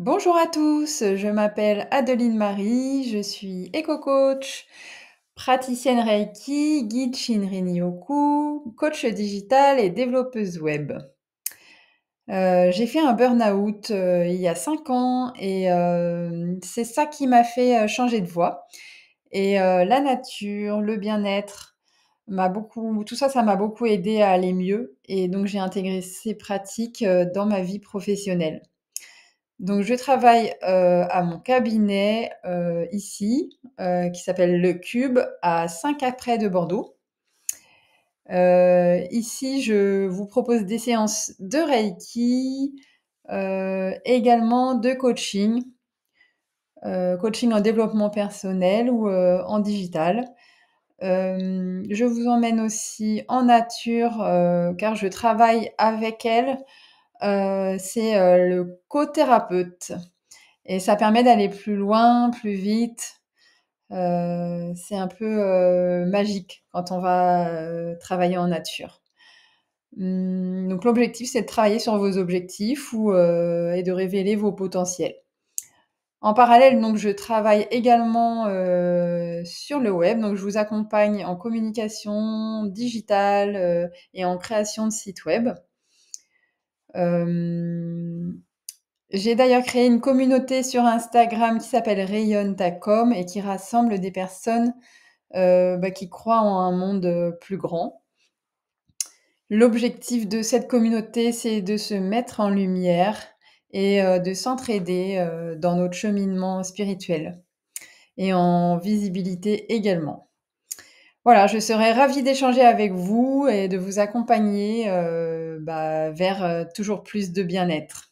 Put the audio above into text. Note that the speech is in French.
Bonjour à tous, je m'appelle Adeline Marie, je suis éco-coach, praticienne Reiki, guide Shinri Nyoku, coach digital et développeuse web. Euh, j'ai fait un burn-out euh, il y a 5 ans et euh, c'est ça qui m'a fait changer de voie. Et la nature, le bien-être, beaucoup, tout ça, ça m'a beaucoup aidé à aller mieux. Et donc j'ai intégré ces pratiques dans ma vie professionnelle. Donc, je travaille euh, à mon cabinet euh, ici, euh, qui s'appelle Le Cube, à 5 après de Bordeaux. ici, je vous propose des séances de Reiki, également de coaching, coaching en développement personnel ou en digital. je vous emmène aussi en nature, car je travaille avec elle euh, c'est euh, le co-thérapeute. Et ça permet d'aller plus loin, plus vite. Euh, c'est un peu magique quand on va travailler en nature. Hum, donc l'objectif, c'est de travailler sur vos objectifs et de révéler vos potentiels. En parallèle, donc, je travaille également sur le web. Donc, je vous accompagne en communication digitale et en création de sites web. Euh, j'ai d'ailleurs créé une communauté sur Instagram qui s'appelle Rayonne ta com et qui rassemble des personnes euh, bah, qui croient en un monde euh, plus grand. L'objectif de cette communauté, c'est de se mettre en lumière et de s'entraider dans notre cheminement spirituel et en visibilité également. Voilà, je serais ravie d'échanger avec vous et de vous accompagner euh, bah, vers euh, toujours plus de bien-être.